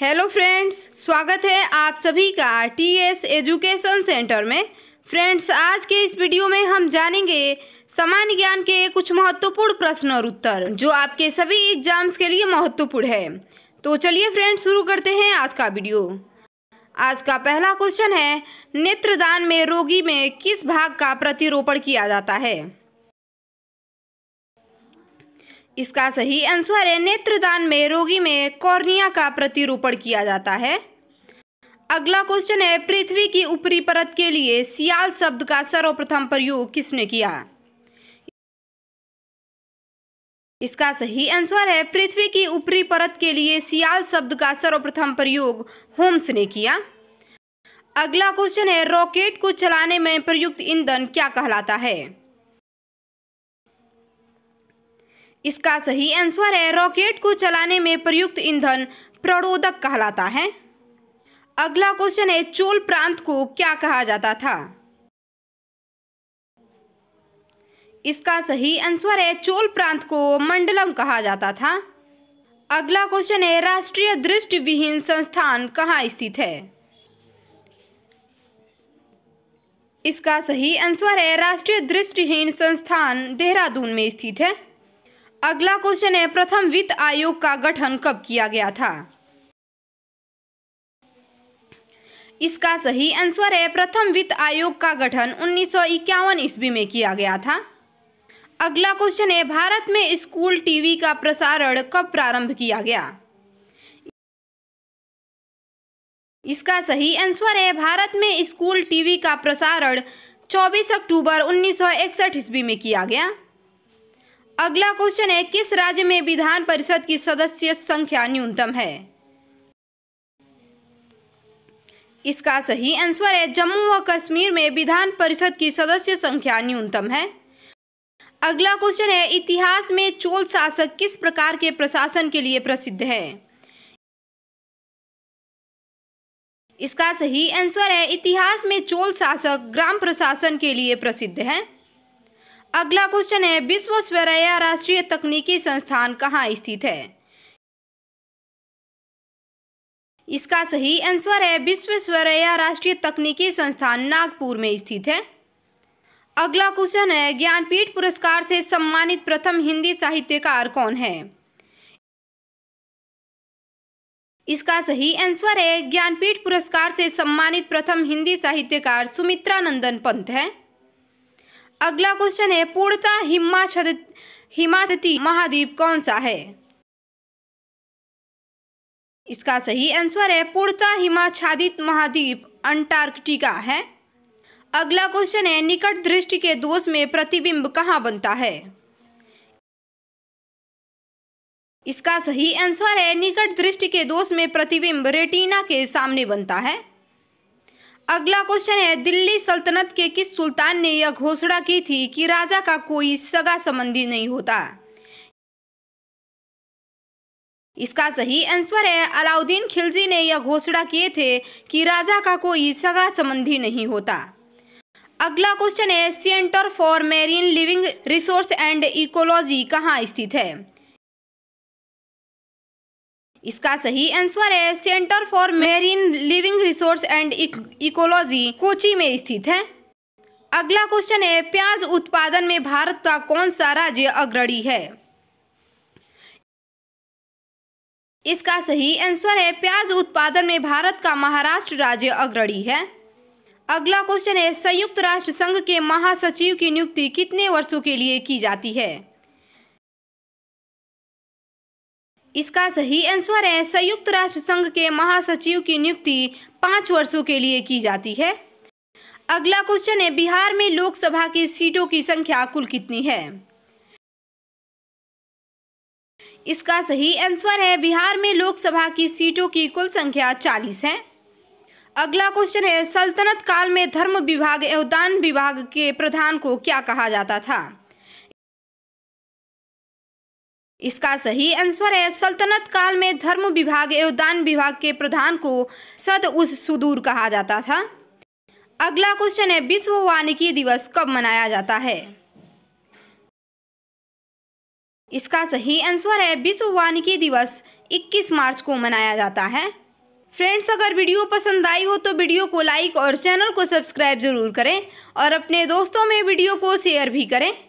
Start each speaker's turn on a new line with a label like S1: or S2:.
S1: hello friends स्वागत है आप सभी का टी एस एजुकेशन सेंटर में फ्रेंड्स आज के इस वीडियो में हम जानेंगे सामान्य ज्ञान के कुछ महत्वपूर्ण प्रश्न और उत्तर जो आपके सभी एग्जाम्स के लिए महत्वपूर्ण है तो चलिए फ्रेंड्स शुरू करते हैं आज का वीडियो आज का पहला क्वेश्चन है नेत्रदान में रोगी में किस भाग का प्रतिरोपण किया जाता है इसका सही आंसर है नेत्रदान में रोगी में कॉर्निया का प्रतिरूपण किया जाता है अगला क्वेश्चन है पृथ्वी की ऊपरी परत के लिए सियाल शब्द का सर्वप्रथम प्रयोग किसने किया इसका सही आंसर है पृथ्वी की ऊपरी परत के लिए सियाल शब्द का सर्वप्रथम प्रयोग होम्स ने किया अगला क्वेश्चन है रॉकेट को चलाने में प्रयुक्त ईंधन क्या कहलाता है इसका सही आंसर है रॉकेट को चलाने में प्रयुक्त ईंधन प्रणोदक कहलाता है अगला क्वेश्चन है चोल प्रांत को क्या कहा जाता था इसका सही आंसर है चोल प्रांत को मंडलम कहा जाता था अगला क्वेश्चन है राष्ट्रीय दृष्टि विहीन संस्थान कहाँ स्थित है इसका सही आंसर है राष्ट्रीय दृष्टिहीन संस्थान देहरादून में स्थित है अगला क्वेश्चन है प्रथम वित्त आयोग का गठन कब किया गया था इसका सही आंसर है प्रथम वित्त आयोग का गठन उन्नीस ईस्वी में किया गया था अगला क्वेश्चन है भारत में स्कूल टीवी का प्रसारण कब प्रारंभ किया गया इसका सही आंसर है भारत में स्कूल टीवी का प्रसारण 24 अक्टूबर 1961 ईस्वी में किया गया अगला क्वेश्चन है किस राज्य में विधान परिषद की सदस्य संख्या न्यूनतम है इसका सही आंसर है जम्मू व कश्मीर में विधान परिषद की सदस्य संख्या न्यूनतम है अगला क्वेश्चन है इतिहास में चोल शासक किस प्रकार के प्रशासन के लिए प्रसिद्ध है इसका सही आंसर है इतिहास में चोल शासक ग्राम प्रशासन के लिए प्रसिद्ध है अगला क्वेश्चन है विश्व स्वरया राष्ट्रीय तकनीकी संस्थान कहाँ स्थित है इसका सही आंसर है विश्व स्वरया राष्ट्रीय तकनीकी संस्थान नागपुर में स्थित है अगला क्वेश्चन है ज्ञानपीठ पुरस्कार से सम्मानित प्रथम हिंदी साहित्यकार कौन है इसका सही आंसर है ज्ञानपीठ पुरस्कार से सम्मानित प्रथम हिंदी साहित्यकार सुमित्रा नंदन पंत है अगला क्वेश्चन है पूर्णता हिमाचत हिमाचती महाद्वीप कौन सा है इसका सही आंसर है पूर्णता हिमाच्छादित महाद्वीप अंटार्कटिका है अगला क्वेश्चन है निकट दृष्टि के दोष में प्रतिबिंब कहाँ बनता है इसका सही आंसर है निकट दृष्टि के दोष में प्रतिबिंब रेटिना के सामने बनता है अगला क्वेश्चन है दिल्ली सल्तनत के किस सुल्तान ने यह घोषणा की थी कि राजा का कोई सगा संबंधी नहीं होता इसका सही आंसर है अलाउद्दीन खिलजी ने यह घोषणा किए थे कि राजा का कोई सगा संबंधी नहीं होता अगला क्वेश्चन है centre for marine living resource and ecology कहाँ स्थित है इसका सही आंसर है centre for marine living resource and ecology Kochi में स्थित है अगला क्वेश्चन है प्याज उत्पादन में भारत का कौन सा राज्य अग्रणी है इसका सही आंसर है प्याज उत्पादन में भारत का महाराष्ट्र राज्य अग्रणी है अगला क्वेश्चन है संयुक्त राष्ट्र संघ के महासचिव की नियुक्ति कितने वर्षों के लिए की जाती है इसका सही आंसर है संयुक्त राष्ट्र संघ के महासचिव की नियुक्ति पाँच वर्षों के लिए की जाती है अगला क्वेश्चन है बिहार में लोकसभा की सीटों की संख्या कुल कितनी है इसका सही आंसर है बिहार में लोकसभा की सीटों की कुल संख्या चालीस है अगला क्वेश्चन है सल्तनत काल में धर्म विभाग एवं दान विभाग के प्रधान को क्या कहा जाता था इसका सही आंसर है सल्तनत काल में धर्म विभाग एवं दान विभाग के प्रधान को सद उस सुदूर कहा जाता था अगला क्वेश्चन है विश्व वानिकी दिवस कब मनाया जाता है इसका सही आंसर है विश्व वानिकी दिवस 21 मार्च को मनाया जाता है फ्रेंड्स अगर वीडियो पसंद आई हो तो वीडियो को लाइक और चैनल को सब्सक्राइब जरूर करें और अपने दोस्तों में वीडियो को शेयर भी करें